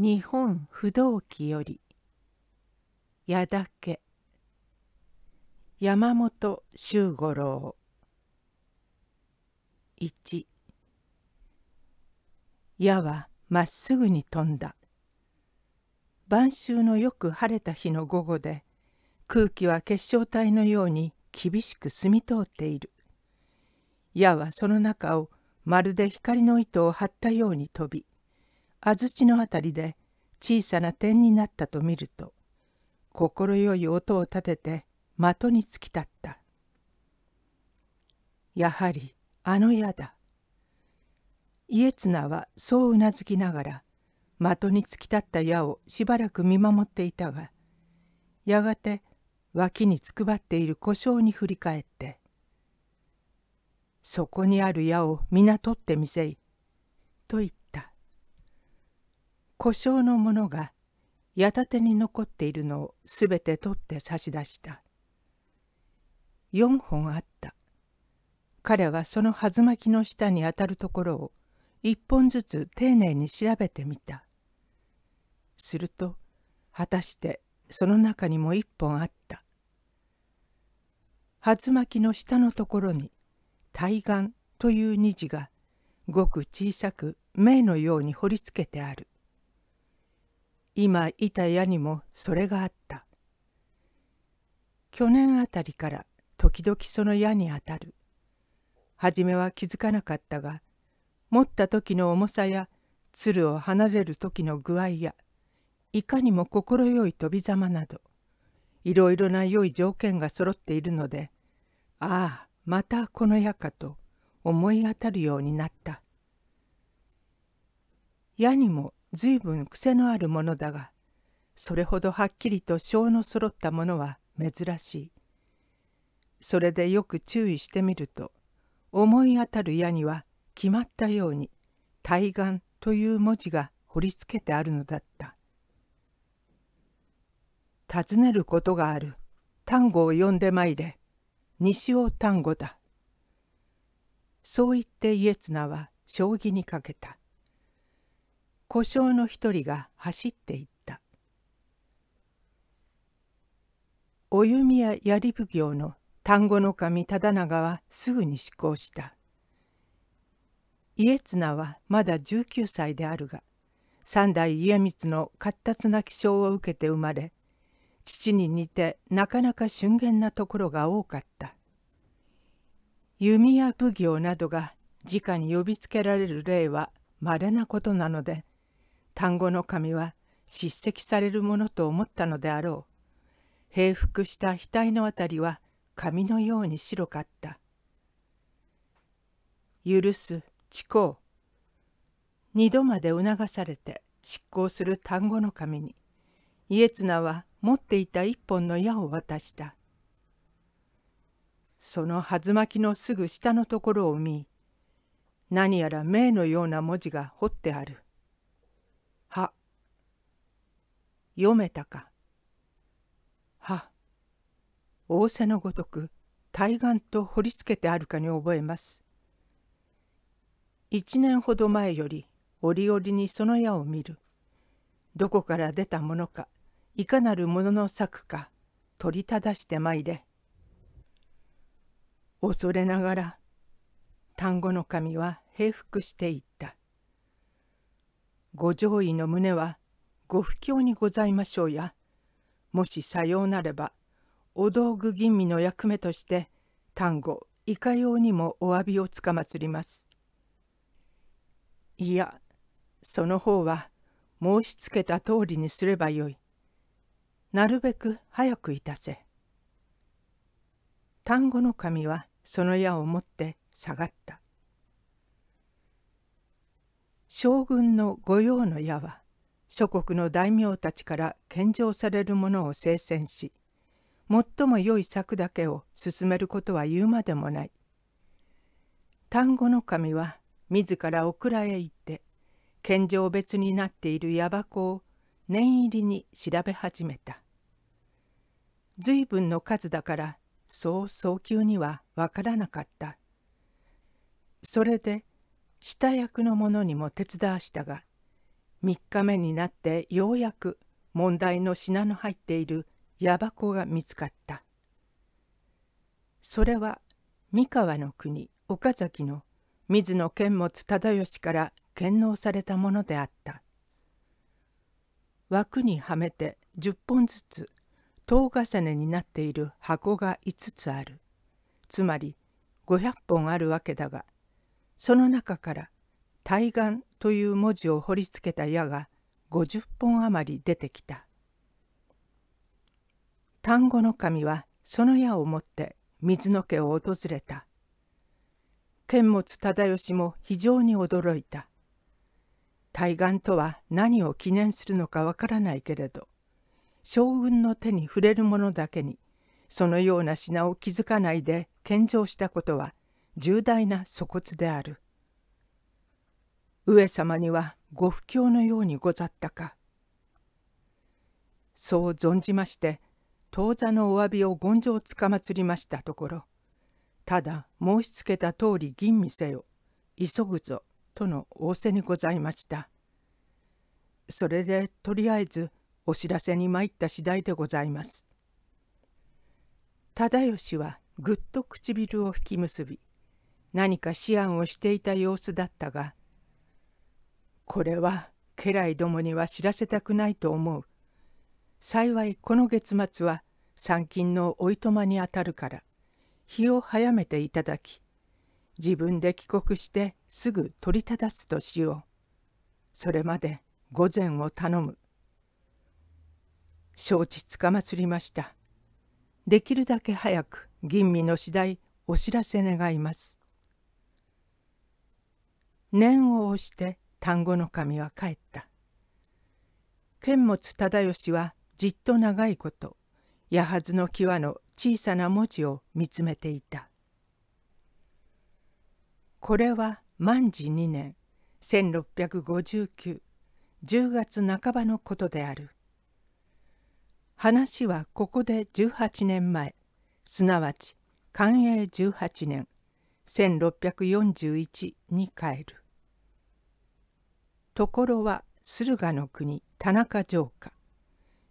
日本不動記より矢だけ山本周五郎1矢はまっすぐに飛んだ晩秋のよく晴れた日の午後で空気は結晶体のように厳しく澄み通っている矢はその中をまるで光の糸を張ったように飛び安土の辺りで小さな点になったと見ると快い音を立てて的に突き立ったやはりあの矢だ家綱はそううなずきながら的に突き立った矢をしばらく見守っていたがやがて脇につくばっている故障に振り返って「そこにある矢を皆取ってみせい」と言っ故障のものが矢立てに残っているのをすべて取って差し出した四本あった彼はその弾巻きの下にあたるところを一本ずつ丁寧に調べてみたすると果たしてその中にも一本あった弾巻きの下のところに「対岸」という虹がごく小さく銘のように彫りつけてある今いた矢にもそれがあった去年あたりから時々その矢にあたる初めは気づかなかったが持った時の重さや鶴を離れる時の具合やいかにも快い飛びざまなどいろいろな良い条件が揃っているのでああまたこの矢かと思い当たるようになった矢にも随分癖のあるものだがそれほどはっきりと性のそろったものは珍しいそれでよく注意してみると思い当たる矢には決まったように「対岸」という文字が彫りつけてあるのだった尋ねることがある単語を呼んでまいれ西尾単語だそう言って家綱は将棋にかけた故障の一人が走っていったお弓や槍奉行の丹後の神忠長はすぐに執行した家綱はまだ19歳であるが三代家光の活達な気性を受けて生まれ父に似てなかなか俊厳なところが多かった弓や奉行などが直に呼びつけられる例は稀なことなので単語の神は叱責されるものと思ったのであろう。平伏した額のあたりは紙のように白かった。許す、遅行。二度まで促されて執行する単語の神に、家綱は持っていた一本の矢を渡した。そのはずまきのすぐ下のところを見、何やら銘のような文字が彫ってある。読めたか。は、仰せのごとく対岸と掘りつけてあるかに覚えます。一年ほど前より折々にその矢を見る。どこから出たものか、いかなるものの策か、取り正してまいれ。恐れながら、単語の神は平服していった。ご上位の胸はご不況にございましょうやもしさようなればお道具吟味の役目として丹後いかようにもお詫びをつかまつります。いやその方は申しつけた通りにすればよい。なるべく早くいたせ。丹後の神はその矢を持って下がった。将軍の御用の矢は諸国の大名たちから献上されるものを精選し最も良い策だけを進めることは言うまでもない単語の神は自らオクへ行って献上別になっているヤバコを念入りに調べ始めた随分の数だからそう早急にはわからなかったそれで下役の者にも手伝わしたが3日目になってようやく問題の品の入っている矢箱が見つかったそれは三河の国岡崎の水野剣持忠義から献納されたものであった枠にはめて10本ずつ等重ねになっている箱が5つあるつまり500本あるわけだがその中から対岸という文字を彫りつけた矢が50本余り出てきた。単語の神はその矢を持って水の家を訪れた。剣持忠義も非常に驚いた。対岸とは何を記念するのかわからないけれど、将軍の手に触れるものだけに、そのような品を気づかないで献上したことは重大な粗骨である。上様にはご不況のようにござったか。そう存じまして当座のお詫びを権上つかまつりましたところただ申しつけた通り吟味せよ急ぐぞとの仰せにございましたそれでとりあえずお知らせに参った次第でございます忠義はぐっと唇を引き結び何か思案をしていた様子だったがこれは家来どもには知らせたくないと思う。幸いこの月末は参勤のおいとまにあたるから日を早めていただき自分で帰国してすぐ取り正すとしよう。それまで御膳を頼む。承知つかまつりました。できるだけ早く吟味の次第お知らせ願います。念を押して単語の神は帰った。剣持忠義はじっと長いこと矢幡の際の小さな文字を見つめていた。これは万事2年1659 10月半ばのことである。話はここで18年前すなわち寛永18年1641に帰る。ところは駿河の国田中城下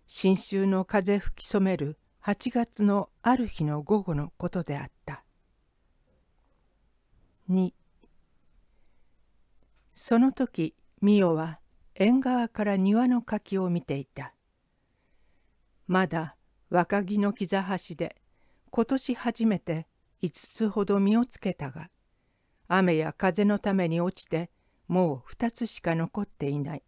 新州の風吹き染める8月のある日の午後のことであった2その時美代は縁側から庭の柿を見ていたまだ若木の膝端で今年初めて5つほど実をつけたが雨や風のために落ちてもう2つしか残っていない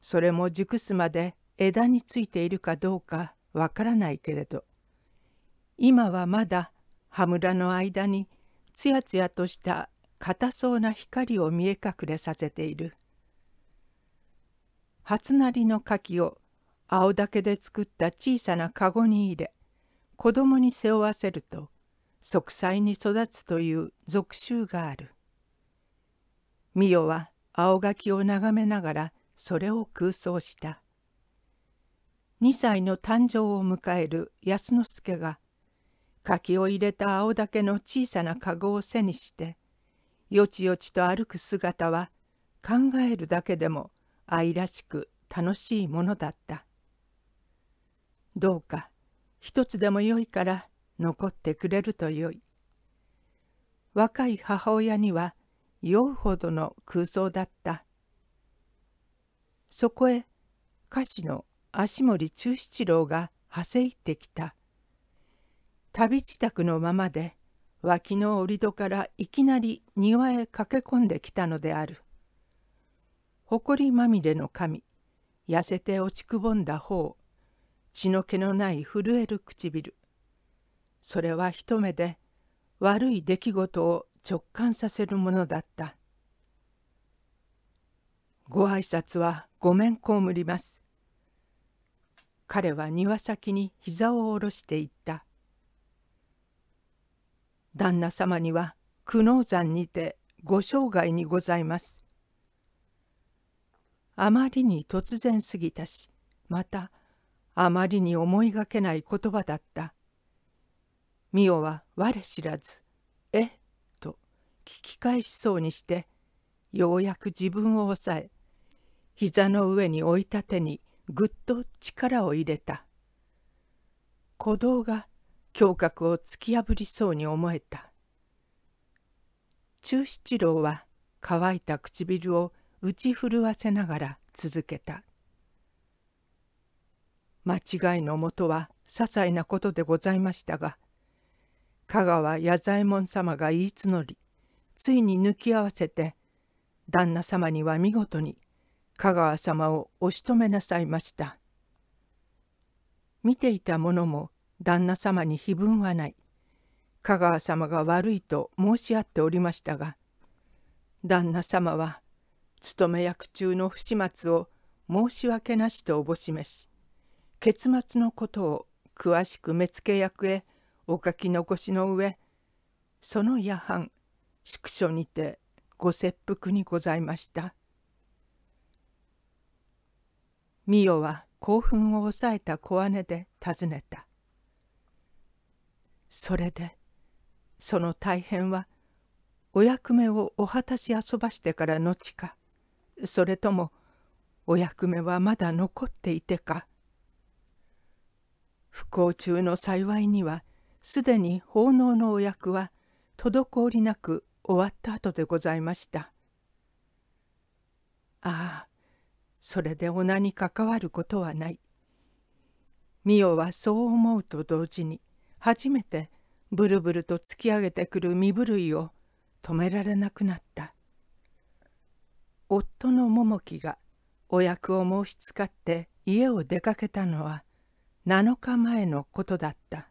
それも熟すまで枝についているかどうかわからないけれど今はまだ葉村の間につやつやとした硬そうな光を見え隠れさせている初なりの柿を青竹で作った小さなかごに入れ子供に背負わせると息災に育つという俗習があるミヨは青垣を眺めながらそれを空想した2歳の誕生を迎える安之助が柿を入れた青竹の小さな籠を背にしてよちよちと歩く姿は考えるだけでも愛らしく楽しいものだったどうか一つでもよいから残ってくれるとよい若い母親には酔うほどの空想だったそこへ歌手の足森忠七郎がはせいってきた旅支度のままで脇の折戸からいきなり庭へ駆け込んできたのである埃まみれの髪痩せて落ちくぼんだ頬血の気のない震える唇それは一目で悪い出来事を直感させるものだったご挨拶はごめんこむります彼は庭先に膝を下ろしていった旦那様には久能山にてご生涯にございますあまりに突然過ぎたしまたあまりに思いがけない言葉だった。ミオは我知らず「え聞き返しそうにしてようやく自分を抑え膝の上に置いた手にぐっと力を入れた鼓動が胸郭を突き破りそうに思えた中七郎は乾いた唇を打ち震わせながら続けた間違いのもとは些細なことでございましたが香川弥左衛門様が言い募りついに抜き合わせて旦那様には見事に香川様をおしとめなさいました見ていた者も旦那様に非分はない香川様が悪いと申し合っておりましたが旦那様は勤め役中の不始末を申し訳なしとおぼしめし結末のことを詳しく目付役へお書き残しの上その夜半宿所にてご切腹にございました。美代は興奮を抑えた小姉で尋ねた。それでその大変はお役目をお果たし遊ばしてから後かそれともお役目はまだ残っていてか不幸中の幸いにはすでに奉納のお役は滞りなく終わった後でございましたああそれで女に関わることはないミオはそう思うと同時に初めてブルブルと突き上げてくる身震いを止められなくなった夫の桃木がお役を申しつかって家を出かけたのは7日前のことだった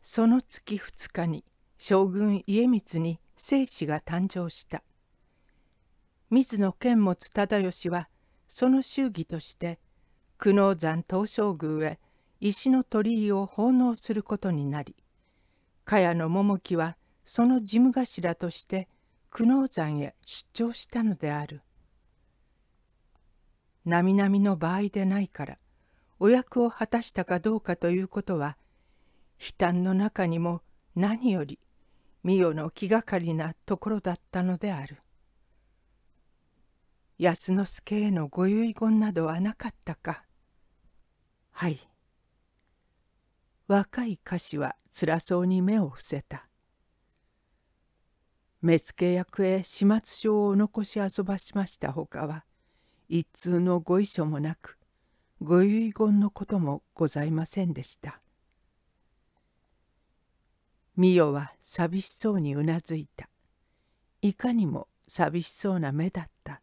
その月2日に将軍家光に生死が誕生した水野剣持忠義はその祝儀として久能山東照宮へ石の鳥居を奉納することになり茅野桃木はその事務頭として久能山へ出張したのである並々の場合でないからお役を果たしたかどうかということは悲嘆の中にも何よりミヨの気がかりなところだったのである安之助へのご遺言などはなかったかはい若い歌詞は辛そうに目を伏せた目付役へ始末書を残し遊ばしましたほかは一通のご遺書もなくご遺言のこともございませんでしたミヨは寂しそうにうなずいたいかにも寂しそうな目だった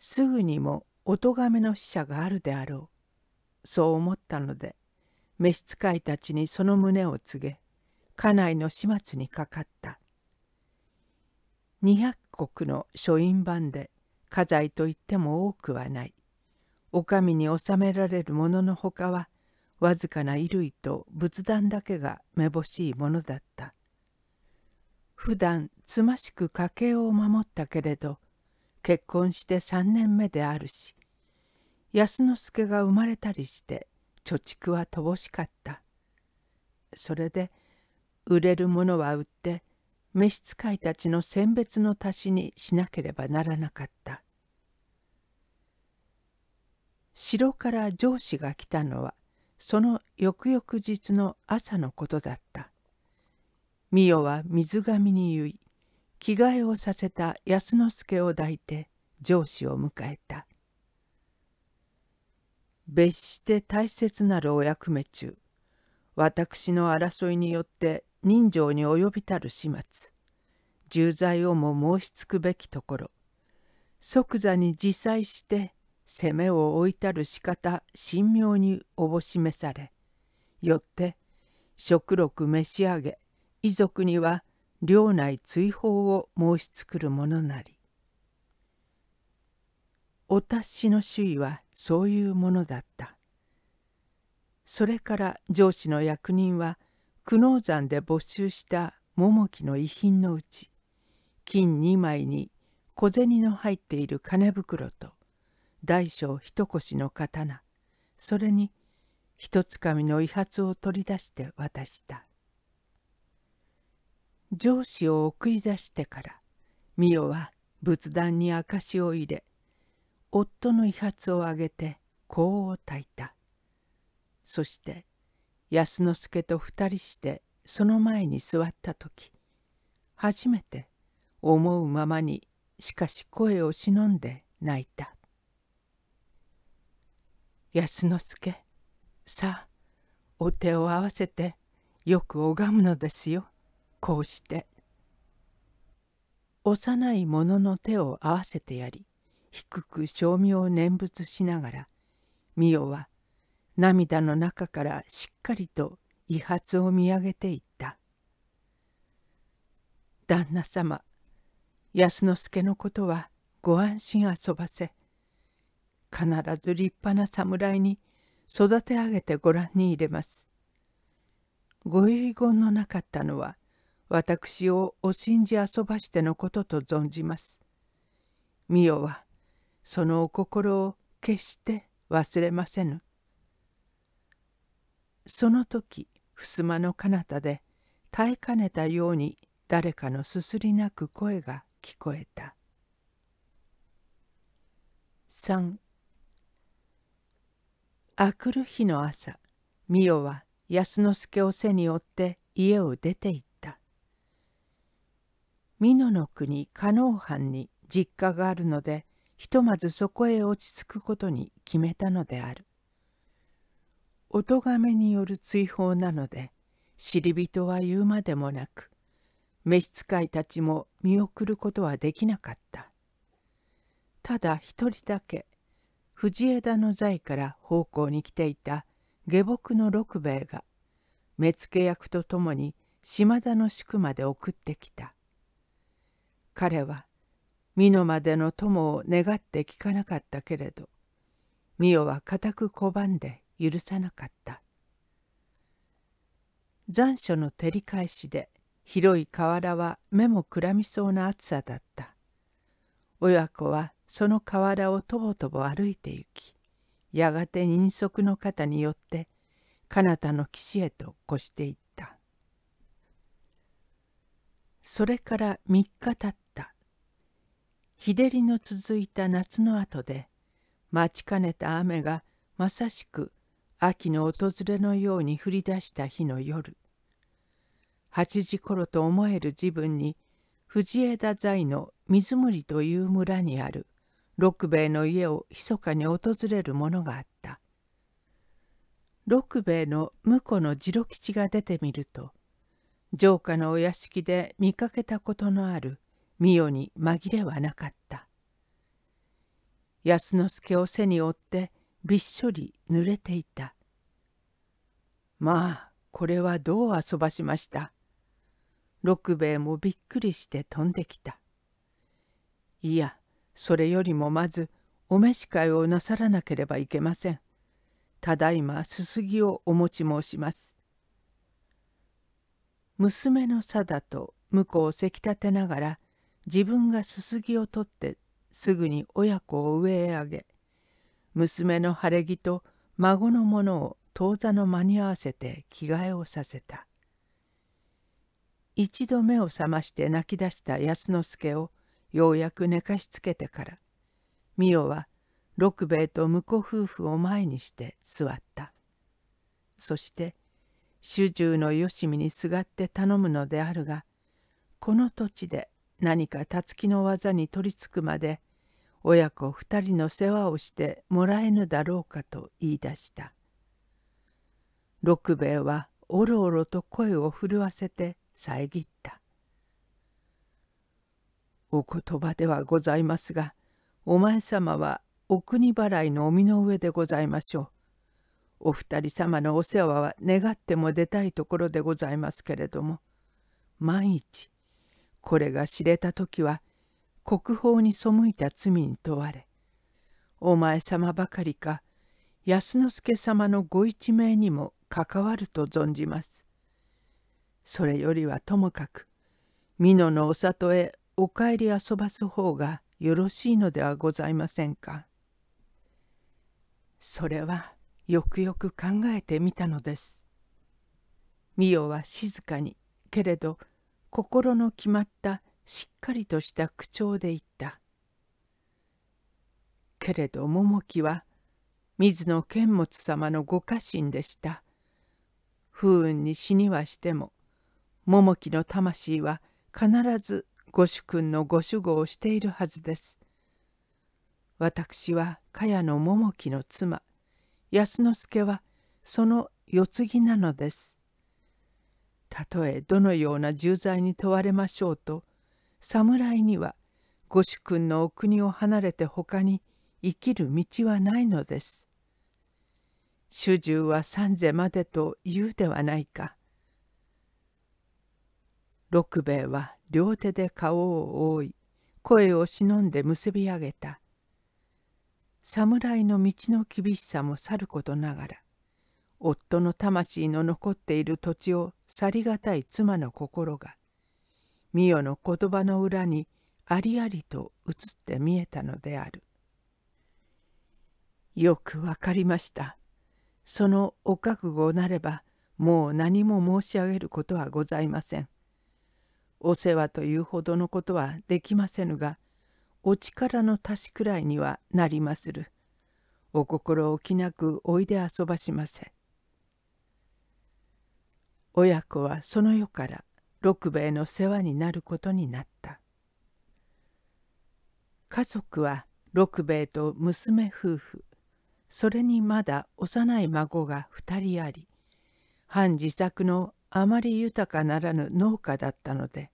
すぐにもお咎めの使者があるであろうそう思ったので召使いたちにその旨を告げ家内の始末にかかった200国の書院版で家財といっても多くはないお上に納められるもののほかはわずかな衣類と仏壇だけがめぼしいものだった普段つましく家計を守ったけれど結婚して3年目であるし安之助が生まれたりして貯蓄は乏しかったそれで売れるものは売って召使いたちの選別の足しにしなければならなかった城から上司が来たのはその翌々日の朝のことだった。美代は水上に言い着替えをさせた安之助を抱いて上司を迎えた。別して大切なるお役目中私の争いによって人情に及びたる始末重罪をも申しつくべきところ即座に自裁して攻めを置いたる仕方神妙におぼしめされよって食録召し上げ遺族には領内追放を申し作るものなりお達しの主意はそういうものだったそれから上司の役人は久能山で没収した桃木の遺品のうち金2枚に小銭の入っている金袋と大小一腰の刀それに一つかみの遺髪を取り出して渡した上司を送り出してから美代は仏壇に証を入れ夫の遺髪をあげて香をたいたそして安之助と二人してその前に座った時初めて思うままにしかし声を忍んで泣いた。安之助さあお手を合わせてよく拝むのですよこうして幼い者の手を合わせてやり低く照明を念仏しながら美代は涙の中からしっかりと威発を見上げていった「旦那様安之助のことはご安心あそばせ必ず立派な侍に育て上げてご覧に入れます。ご遺言のなかったのは私をお信じ遊ばしてのことと存じます。美オはそのお心を決して忘れませぬ。その時襖の彼方で耐えかねたように誰かのすすり泣く声が聞こえた。3あくる日の朝美代は安之助を背に追って家を出て行った美濃の国加納藩に実家があるのでひとまずそこへ落ち着くことに決めたのであるお咎めによる追放なので知り人は言うまでもなく召使いたちも見送ることはできなかったただ一人だけ藤枝の財から奉公に来ていた下僕の六兵衛が目付役とともに島田の宿まで送ってきた彼は美濃までの友を願って聞かなかったけれど美代は固く拒んで許さなかった残暑の照り返しで広い河原は目もくらみそうな暑さだった親子はその河原をとぼとぼ歩いて行きやがて人足の肩によって彼方の岸へと越していったそれから3日たった日照りの続いた夏の後で待ちかねた雨がまさしく秋の訪れのように降り出した日の夜8時頃と思える自分に藤枝材の水森という村にある六兵衛の家を密かに訪れる者があった六兵衛の婿の次郎吉が出てみると城下のお屋敷で見かけたことのある美代に紛れはなかった安之助を背に負ってびっしょり濡れていたまあこれはどう遊ばしました六兵衛もびっくりして飛んできたいやそれよりもまずお召し替えをなさらなければいけません。ただいますすぎをお持ち申します。娘の貞と婿をせき立てながら自分がすすぎを取ってすぐに親子を上へ上げ娘の晴れ着と孫のものを当座の間に合わせて着替えをさせた一度目を覚まして泣き出した安之助をようやく寝かしつけてから美代は六兵衛と婿夫婦を前にして座ったそして主従のよしみにすがって頼むのであるがこの土地で何かたつきの技に取りつくまで親子二人の世話をしてもらえぬだろうかと言い出した六兵衛はおろおろと声を震わせて遮ったお言葉ではございますがお前様はお国払いのお身の上でございましょう。お二人様のお世話は願っても出たいところでございますけれども万一これが知れた時は国宝に背いた罪に問われお前様ばかりか安之助様のご一命にも関わると存じます。それよりはともかく美濃のお里へお帰り遊ばす方がよろしいのではございませんか。それはよくよく考えてみたのです。美オは静かにけれど心の決まったしっかりとした口調で言った。けれど桃木は水野剣持様のご家臣でした。不運に死にはしても桃木の魂は必ず御主君のご守護をしているはずです。私は茅野桃木の妻安之助はその世継ぎなのです。たとえどのような重罪に問われましょうと侍には御主君のお国を離れて他に生きる道はないのです。主従は三世までと言うではないか。六兵衛は両手で顔を覆い声を忍んで結び上げた侍の道の厳しさもさることながら夫の魂の残っている土地を去りがたい妻の心が美代の言葉の裏にありありと映って見えたのであるよくわかりましたそのお覚悟なればもう何も申し上げることはございませんお世話というほどのことはできませぬがお力の足しくらいにはなりまするお心置きなくおいで遊ばしませ親子はその世から六兵衛の世話になることになった家族は六兵衛と娘夫婦それにまだ幼い孫が二人あり半自作のあまり豊かならぬ農家だったので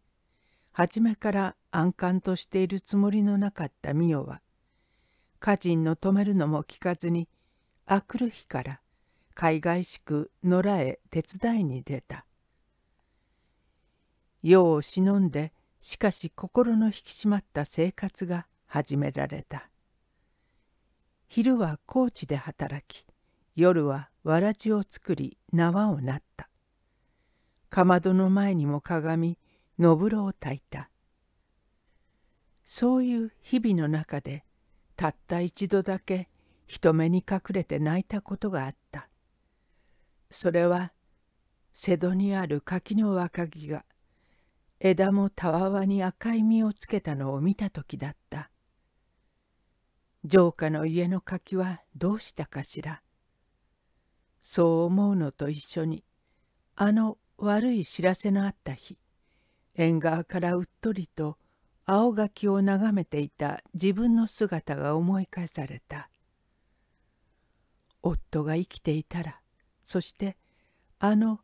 初めから安閑としているつもりのなかった美代は家人の止めるのも聞かずにあくる日から海外しく野良へ手伝いに出た。世を忍んでしかし心の引き締まった生活が始められた昼は高知で働き夜はわらじを作り縄をなったかまどの前にも鏡のぶろを焚いたそういう日々の中でたった一度だけ人目に隠れて泣いたことがあったそれは瀬戸にある柿の若木が枝もたわわに赤い実をつけたのを見た時だった城下の家の柿はどうしたかしらそう思うのと一緒にあの悪い知らせのあった日縁側からうっとりと青垣を眺めていた自分の姿が思い返された夫が生きていたらそしてあの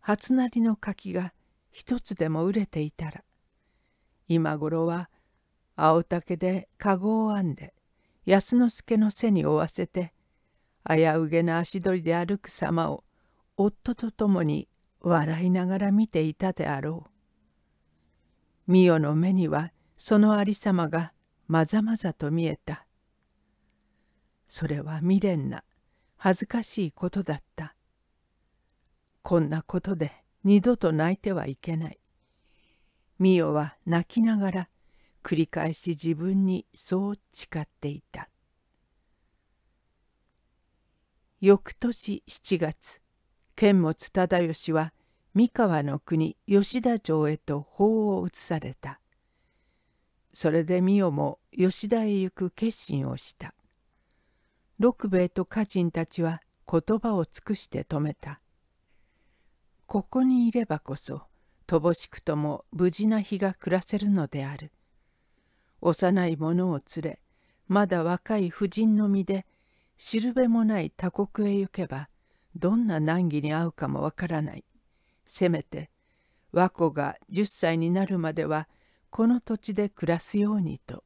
初なりの柿が一つでも売れていたら今頃は青竹で籠を編んで安之助の背に負わせて危うげな足取りで歩く様を夫と共に笑いながら見ていたであろう。ミオの目にはそのありさまがまざまざと見えた。それは未練な恥ずかしいことだった。こんなことで二度と泣いてはいけない。ミオは泣きながら繰り返し自分にそう誓っていた。翌年7月剣持忠義は三河の国吉田城へと法を移された。それで美代も吉田へ行く決心をした。六兵衛と家人たちは言葉を尽くして止めた。ここにいればこそ乏しくとも無事な日が暮らせるのである。幼い者を連れまだ若い婦人の身でしるべもない他国へ行けばどんな難儀に遭うかもわからないせめて和子が10歳になるまではこの土地で暮らすようにと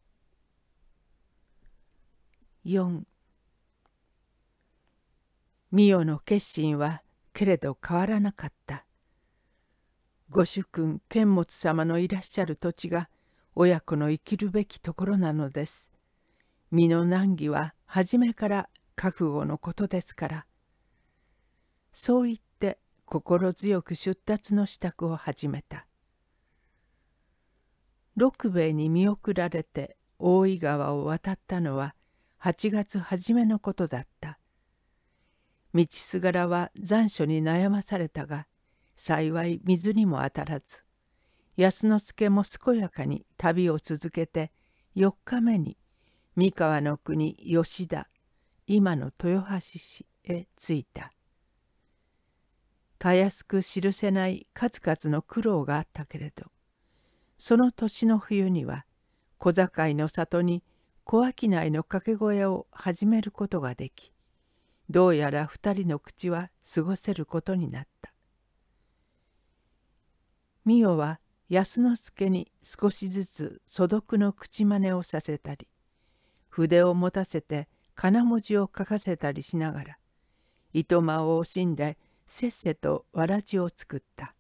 4ミヨの決心はけれど変わらなかったご主君剣持様のいらっしゃる土地が親子の生きるべきところなのです身の難儀は初めから覚悟のことですからそう言って心強く出立の支度を始めた六兵衛に見送られて大井川を渡ったのは8月初めのことだった道すがらは残暑に悩まされたが幸い水にも当たらず安之助も健やかに旅を続けて4日目に三河の国吉田今の豊橋市へ着いた。たやすく記せない数々の苦労があったけれどその年の冬には小境の里に小商いの掛け声を始めることができどうやら二人の口は過ごせることになった美代は安之助に少しずつ素読の口真似をさせたり筆を持たせて金文字を書かせたりしながら糸間を惜しんでせっせとわらじを作った。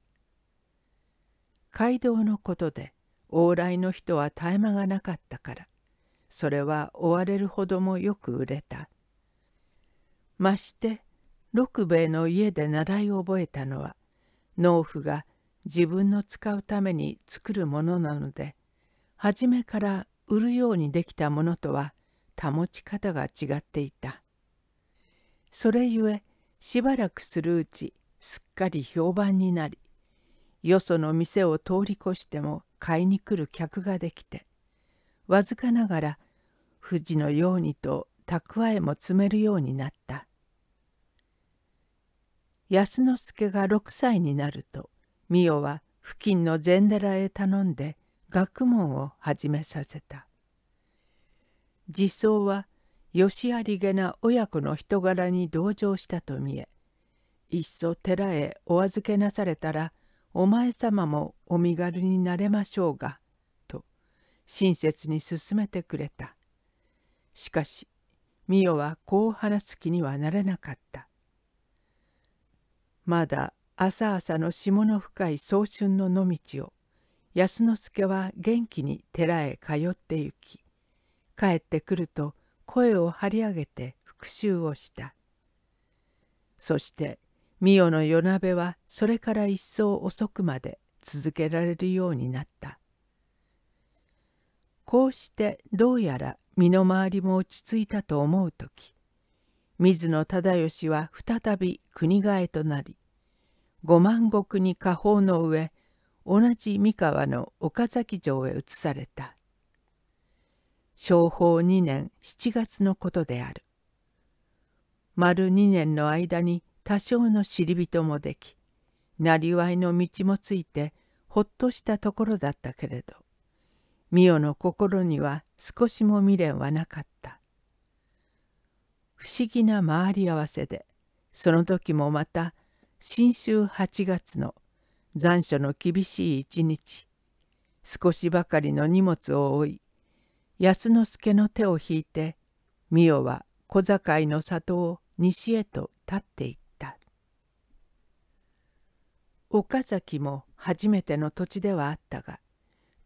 街道のことで往来の人は絶え間がなかったからそれは追われるほどもよく売れた。まして六兵衛の家で習いを覚えたのは農夫が自分の使うために作るものなので初めから売るようにできたものとは保ち方が違っていた。それゆえしばらくするうちすっかり評判になりよその店を通り越しても買いに来る客ができてわずかながら富士のようにと蓄えも積めるようになった安之助が6歳になると美代は付近の禅寺へ頼んで学問を始めさせた。自走はよしありげな親子の人柄に同情したと見えいっそ寺へお預けなされたらお前様もお身軽になれましょうが」と親切に勧めてくれたしかし美代はこう話す気にはなれなかったまだ朝朝の霜の深い早春の野道を安之助は元気に寺へ通って行き帰ってくると声を張り上げて復讐をしたそしてミオの夜鍋はそれから一層遅くまで続けられるようになったこうしてどうやら身の回りも落ち着いたと思う時水野忠義は再び国替えとなり五万石に下方の上同じ三河の岡崎城へ移された。商法2年7月のことである。丸2年の間に多少の知り人もでき、なりわいの道もついてほっとしたところだったけれど、美オの心には少しも未練はなかった。不思議な回り合わせで、その時もまた、新秋8月の残暑の厳しい一日、少しばかりの荷物を負い、安之助の手を引いて美代は小堺の里を西へと立っていった岡崎も初めての土地ではあったが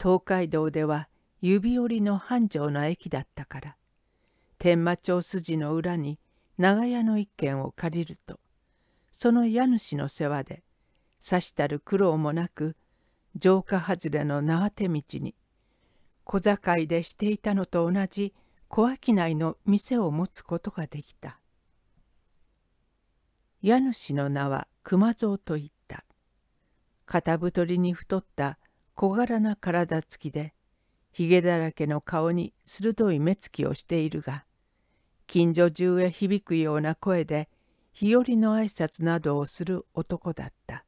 東海道では指折りの繁盛の駅だったから天満町筋の裏に長屋の一軒を借りるとその家主の世話でさしたる苦労もなく城下外れの縄手道に小堺でしていたのと同じ小商いの店を持つことができた家主の名は熊蔵といった肩太りに太った小柄な体つきでひげだらけの顔に鋭い目つきをしているが近所中へ響くような声で日和の挨拶などをする男だった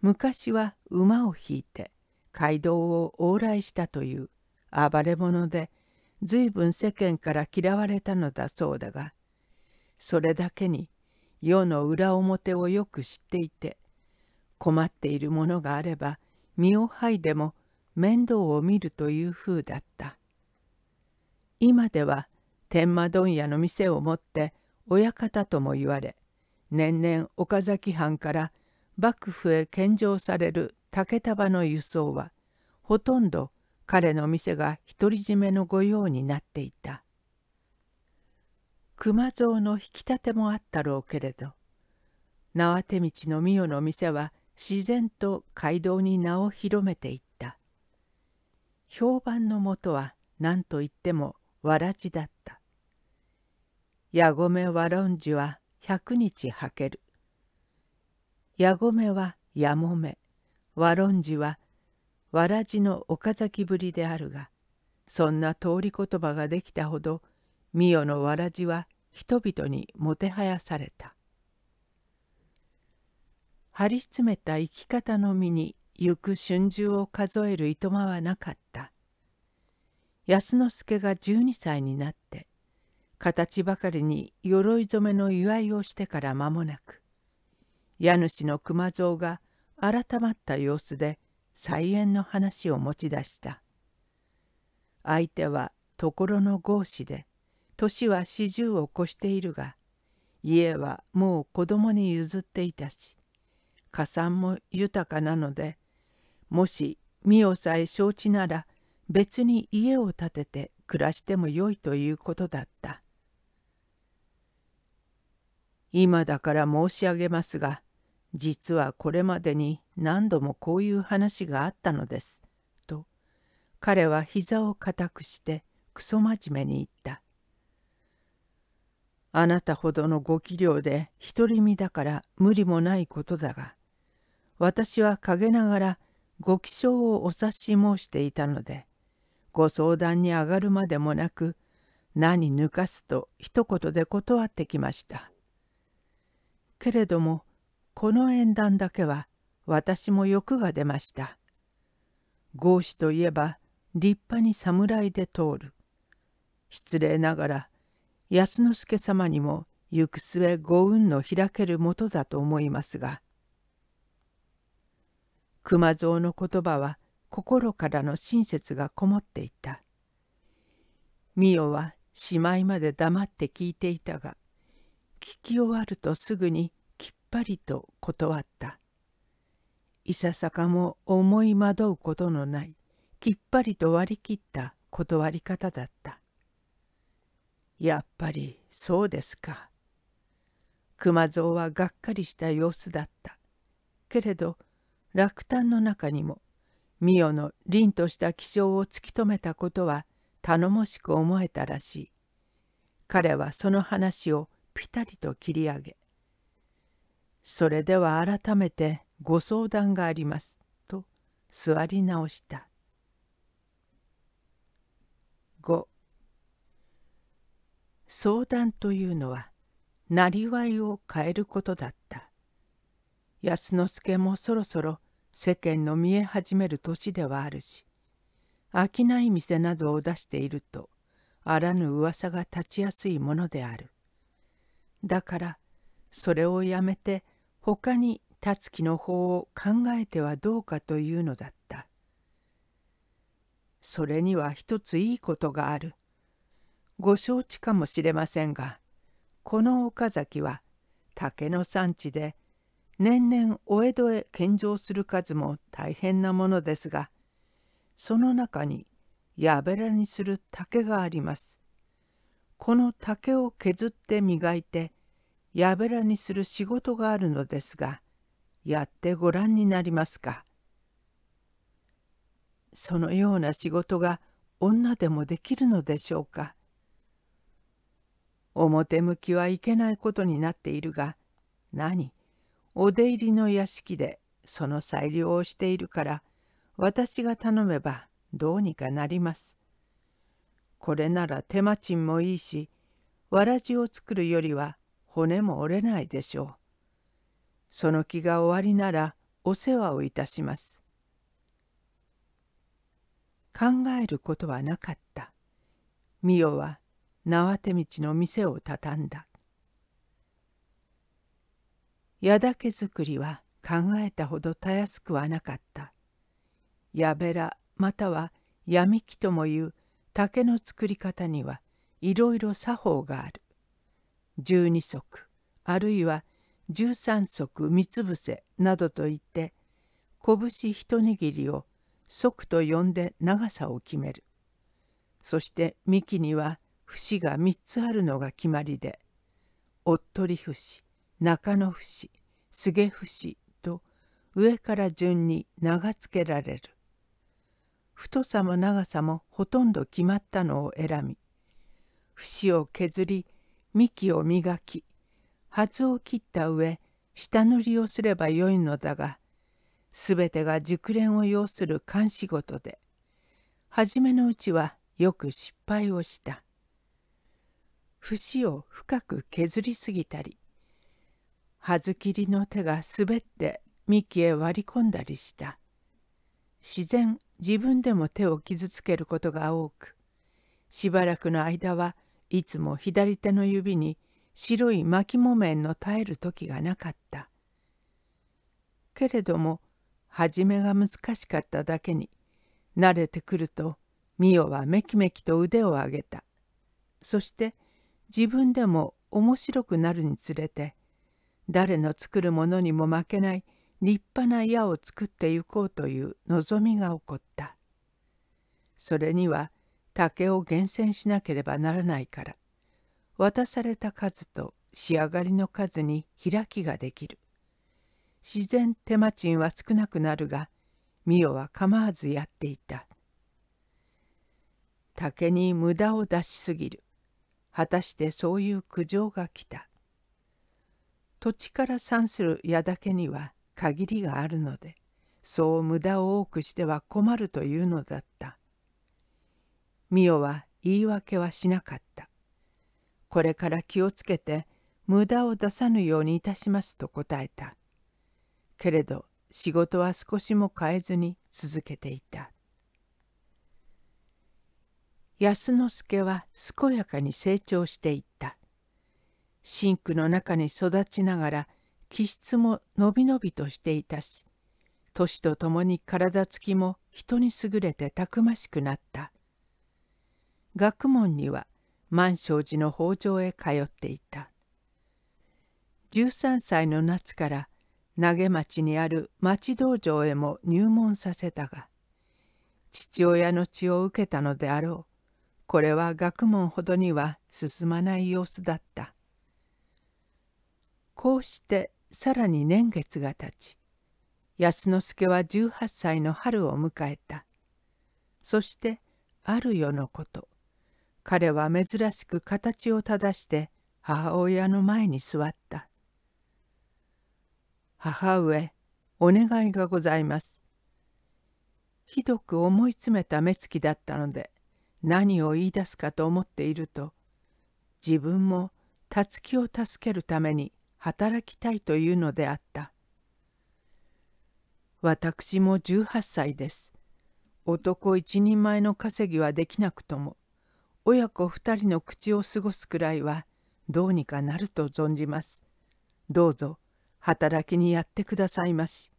昔は馬を引いて街道を往来したという暴れ者で随分世間から嫌われたのだそうだがそれだけに世の裏表をよく知っていて困っているものがあれば身を剥いでも面倒を見るという風だった今では天満問屋の店を持って親方とも言われ年々岡崎藩から幕府へ献上される竹束の輸送はほとんど彼の店が独り占めの御用になっていた熊蔵の引き立てもあったろうけれど縄手道の美代の店は自然と街道に名を広めていった評判のもとは何といってもわらじだった矢込わらんじは百日履ける矢込はやもめ和論寺はわらじの岡崎ぶりであるがそんな通り言葉ができたほど美代のわらじは人々にもてはやされた張り詰めた生き方の身に行く春秋を数えるいとまはなかった安之助が12歳になって形ばかりに鎧染めの祝いをしてから間もなく家主の熊蔵が改まった様子で菜園の話を持ち出した相手は所の合士で年は四十を越しているが家はもう子供に譲っていたし加算も豊かなのでもし身をさえ承知なら別に家を建てて暮らしてもよいということだった今だから申し上げますが実はこれまでに何度もこういう話があったのです。と彼は膝を固くしてクソ真面目に言った。あなたほどのご器量で独り身だから無理もないことだが私は陰ながらご気性をお察し申していたのでご相談に上がるまでもなく何抜かすと一言で断ってきました。けれどもこの縁談だけは私も欲が出ました。合士といえば立派に侍で通る。失礼ながら安之助様にも行く末ご運の開けるもとだと思いますが熊蔵の言葉は心からの親切がこもっていた美代はしまいまで黙って聞いていたが聞き終わるとすぐにぱりと断った。いささかも思い惑うことのないきっぱりと割り切った断り方だった。やっぱりそうですか。熊蔵はがっかりした様子だった。けれど落胆の中にも美代の凛とした気性を突き止めたことは頼もしく思えたらしい。彼はその話をぴたりと切り上げそれでは改めてご相談があります」と座り直した5相談というのはなりわいを変えることだった安之助もそろそろ世間の見え始める年ではあるし商い店などを出しているとあらぬ噂が立ちやすいものであるだからそれをやめて他に達きの法を考えてはどうかというのだった。それには一ついいことがある。ご承知かもしれませんが、この岡崎は竹の産地で年々お江戸へ献上する数も大変なものですが、その中にやべらにする竹があります。この竹を削って磨いてやぶらにする仕事があるのですがやってご覧になりますか。そのような仕事が女でもできるのでしょうか。表向きはいけないことになっているが何お出入りの屋敷でその裁量をしているから私が頼めばどうにかなります。これなら手間賃もいいしわらじを作るよりは骨も折れないでしょう。その気が終わりならお世話をいたします。考えることはなかった。美オは縄手道の店を畳んだ。矢竹作りは考えたほどたやすくはなかった。矢べらまたは闇木ともいう竹の作り方にはいろいろ作法がある。12足あるいは13足三つ伏せなどといって拳一握りを足と呼んで長さを決めるそして幹には節が3つあるのが決まりでおっとり節中野節菅節と上から順に名が付けられる太さも長さもほとんど決まったのを選び節を削り幹を磨き発を切った上下塗りをすればよいのだが全てが熟練を要する勘仕事で初めのうちはよく失敗をした節を深く削りすぎたり葉ずきりの手が滑って幹へ割り込んだりした自然自分でも手を傷つけることが多くしばらくの間はいつも左手の指に白い巻木綿の絶える時がなかった。けれども初めが難しかっただけに慣れてくると美代はめきめきと腕を上げた。そして自分でも面白くなるにつれて誰の作るものにも負けない立派な矢を作ってゆこうという望みが起こった。それには竹を厳選しなければならないから渡された数と仕上がりの数に開きができる自然手間賃は少なくなるが美代は構わずやっていた竹に無駄を出しすぎる果たしてそういう苦情が来た土地から産する矢だけには限りがあるのでそう無駄を多くしては困るというのだったミヨは言い訳はしなかった。これから気をつけて無駄を出さぬようにいたしますと答えた。けれど仕事は少しも変えずに続けていた。安之助は健やかに成長していった。シンクの中に育ちながら気質ものびのびとしていたし、年とともに体つきも人に優れてたくましくなった。学問には満生寺の北条へ通っていた13歳の夏から投げ町にある町道場へも入門させたが父親の血を受けたのであろうこれは学問ほどには進まない様子だったこうしてさらに年月がたち安之助は18歳の春を迎えたそしてある夜のこと彼は珍しく形を正して母親の前に座った。母上、お願いがございます。ひどく思い詰めた目つきだったので、何を言い出すかと思っていると、自分もたつきを助けるために働きたいというのであった。私も18歳です。男一人前の稼ぎはできなくとも親子2人の口を過ごすくらいはどうにかなると存じます。どうぞ働きにやってくださいまし。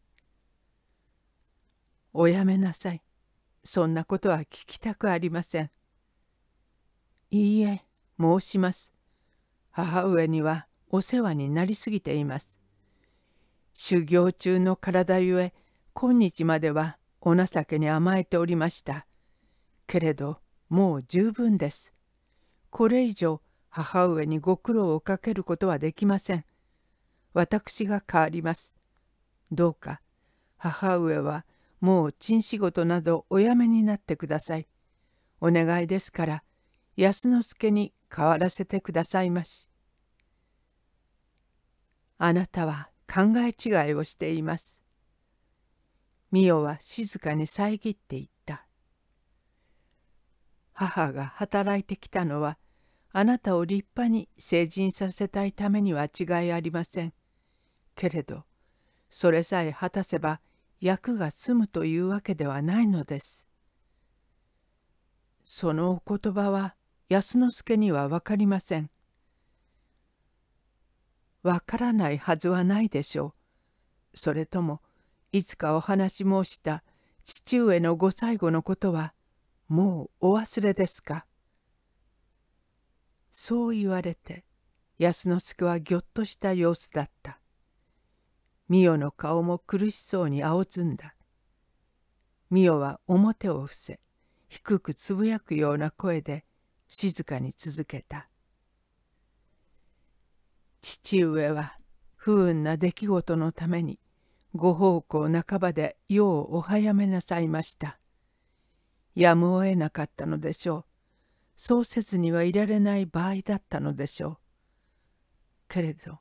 おやめなさい。そんなことは聞きたくありません。いいえ、申します。母上にはお世話になりすぎています。修行中の体ゆえ、今日まではお情けに甘えておりました。けれど、もう十分です。これ以上母上にご苦労をかけることはできません。私が変わります。どうか母上はもう陳仕事などおやめになってください。お願いですから安之助に変わらせてくださいまし。あなたは考え違いをしています。美代は静かに遮っていた。母が働いてきたのはあなたを立派に成人させたいためには違いありません。けれどそれさえ果たせば役が済むというわけではないのです。そのお言葉は安之助には分かりません。分からないはずはないでしょう。それともいつかお話申した父上のご最後のことはもうお忘れですかそう言われて安之助はぎょっとした様子だった美代の顔も苦しそうに青ずんだ美代は表を伏せ低くつぶやくような声で静かに続けた「父上は不運な出来事のためにご奉公半ばで世をお早めなさいました」やむを得なかったのでしょうそうせずにはいられない場合だったのでしょうけれど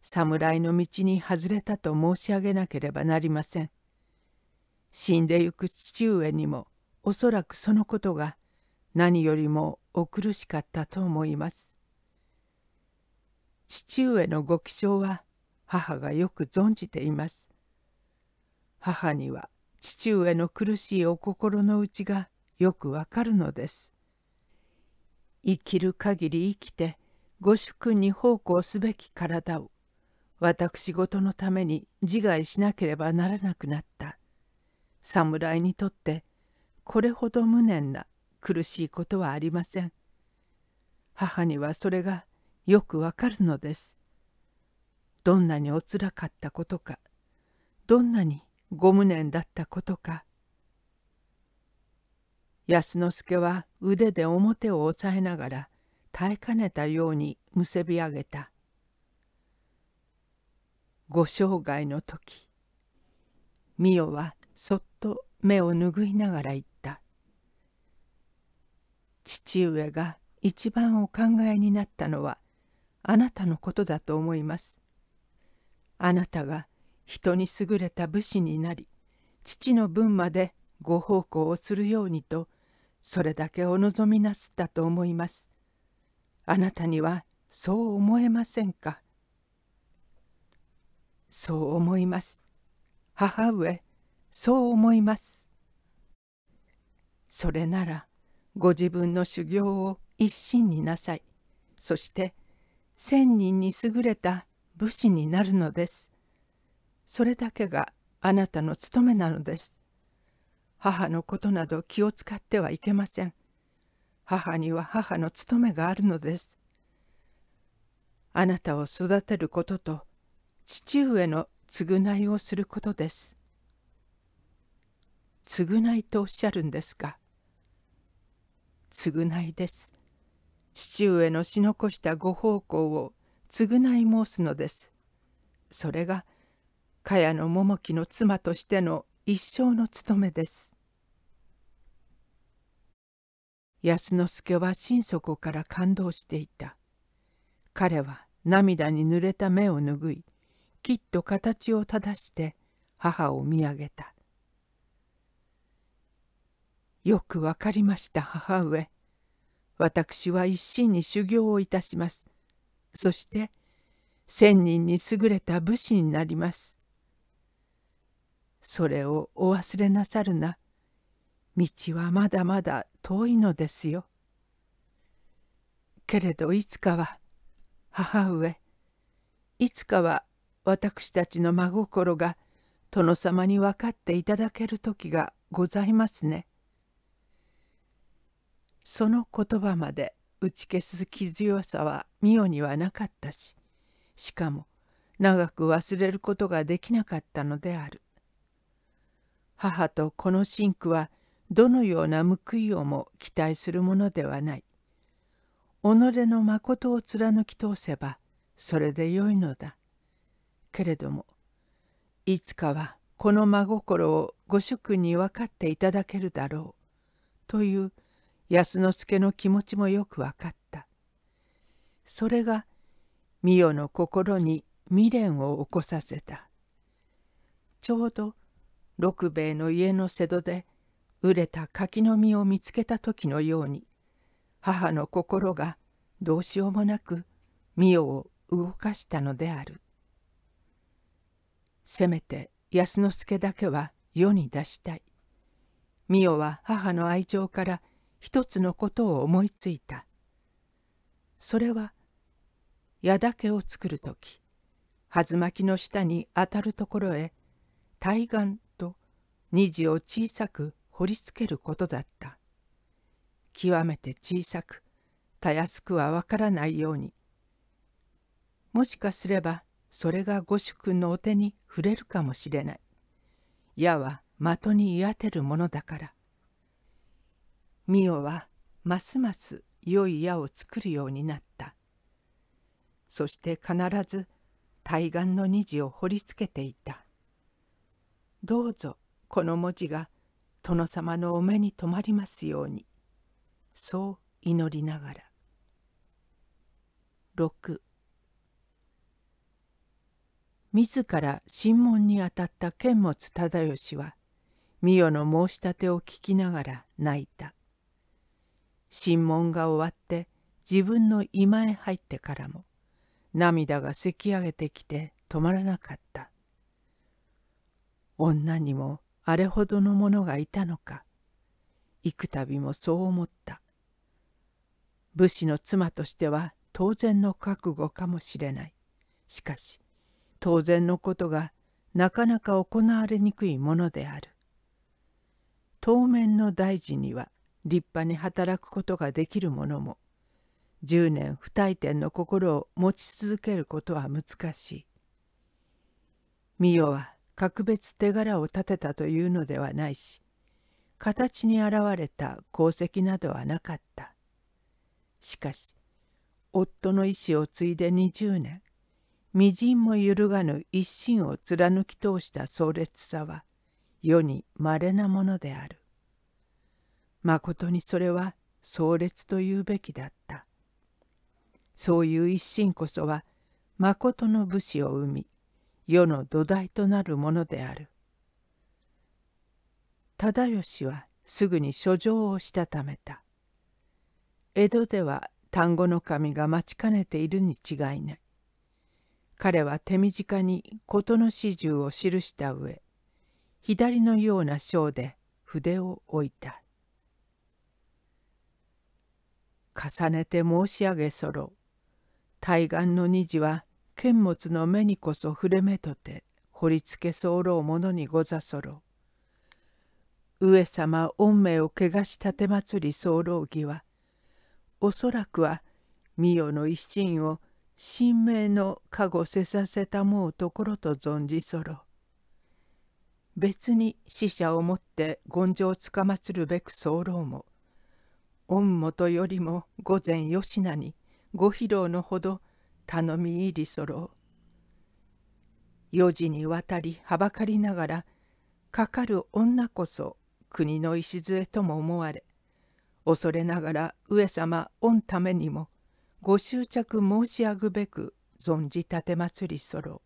侍の道に外れたと申し上げなければなりません死んでゆく父上にもおそらくそのことが何よりもお苦しかったと思います父上のご気性は母がよく存じています母には父上の苦しいお心の内がよくわかるのです。生きる限り生きてご主君に奉公すべき体を私事のために自害しなければならなくなった侍にとってこれほど無念な苦しいことはありません母にはそれがよくわかるのですどんなにおつらかったことかどんなにご無念だったことか安之助は腕で表を押さえながら耐えかねたようにむせび上げたご生涯の時美代はそっと目を拭いながら言った父上が一番お考えになったのはあなたのことだと思いますあなたが人に優れた武士になり父の分までご奉公をするようにとそれだけお望みなすったと思います。あなたにはそう思えませんか。そう思います。母上、そう思います。それならご自分の修行を一心になさい。そして千人に優れた武士になるのです。それだけがあなたの務めなのです母のことなど気を使ってはいけません母には母の務めがあるのですあなたを育てることと父上の償いをすることです償いとおっしゃるんですか償いです父上のし残したご奉公を償い申すのですそれが「茅野桃木の妻としての一生の務めです安之助は心底から感動していた彼は涙に濡れた目を拭いきっと形を正して母を見上げた「よくわかりました母上私は一心に修行をいたしますそして千人に優れた武士になりますそれをお忘れなさるな。道はまだまだ遠いのですよ。けれどいつかは、母上、いつかは私たちの真心が殿様に分かっていただける時がございますね。その言葉まで打ち消す気強さは美代にはなかったししかも長く忘れることができなかったのである。母とこの真紅はどのような報いをも期待するものではない。己の誠を貫き通せばそれでよいのだ。けれどもいつかはこの真心をご主君に分かっていただけるだろうという安之助の気持ちもよく分かった。それが美代の心に未練を起こさせた。ちょうど六兵衛の家の瀬戸で熟れた柿の実を見つけた時のように母の心がどうしようもなく美代を動かしたのであるせめて安之助だけは世に出したい美代は母の愛情から一つのことを思いついたそれは矢だけを作る時はずまきの下にあたるところへ対岸2時を小さく掘りつけることだった極めて小さくたやすくはわからないようにもしかすればそれが御主君のお手に触れるかもしれない矢は的に居当てるものだからミオはますます良い矢を作るようになったそして必ず対岸の虹を掘りつけていた「どうぞこの文字が殿様のお目に留まりますようにそう祈りながら6自ら審問にあたった剣持忠義は美代の申し立てを聞きながら泣いた審問が終わって自分の居間へ入ってからも涙がせき上げてきて止まらなかった女にもあれほどのものがいたのか幾度もそう思った武士の妻としては当然の覚悟かもしれないしかし当然のことがなかなか行われにくいものである当面の大事には立派に働くことができる者も10年不退転の心を持ち続けることは難しい。見よは格別手柄を立てたというのではないし形に現れた功績などはなかったしかし夫の意志を継いで20年微塵も揺るがぬ一心を貫き通した壮烈さは世に稀なものであるまことにそれは壮烈と言うべきだったそういう一心こそはまことの武士を生み世の土台となるものである。忠義はすぐに書状をしたためた。江戸では単語の神が待ちかねているに違いない。彼は手短に事の始終を記した上、左のような章で筆を置いた。重ねて申し上げそろう。対岸の虹は剣物の目にこそ触れ目とて掘りつけ候うものにござそろ上様御命を汚し奉り候儀はおそらくは御代の一心を神明の加護せさせたもうところと存じそろ別に死者をもって権上つかまつるべく候も御元よりも御前吉名にご披露のほど頼み入りそろう。四時にわたりはばかりながらかかる女こそ国の礎とも思われ恐れながら上様御ためにもご執着申し上ぐべく存じ奉りそろ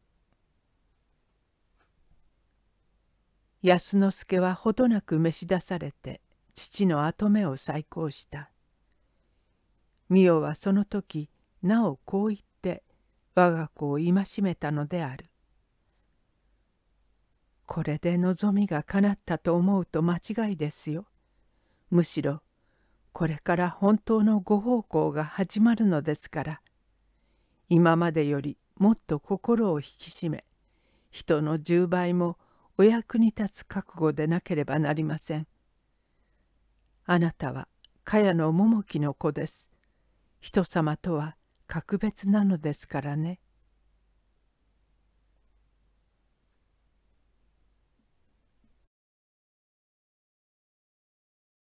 う安之助はほどなく召し出されて父の跡目を再興した美代はその時なおこう言った。我が子を戒めたのである。これで望みが叶ったと思うと間違いですよ。むしろこれから本当のご奉公が始まるのですから今までよりもっと心を引き締め人の10倍もお役に立つ覚悟でなければなりません。あなたは茅野桃木の子です。人様とは格別なのですからね。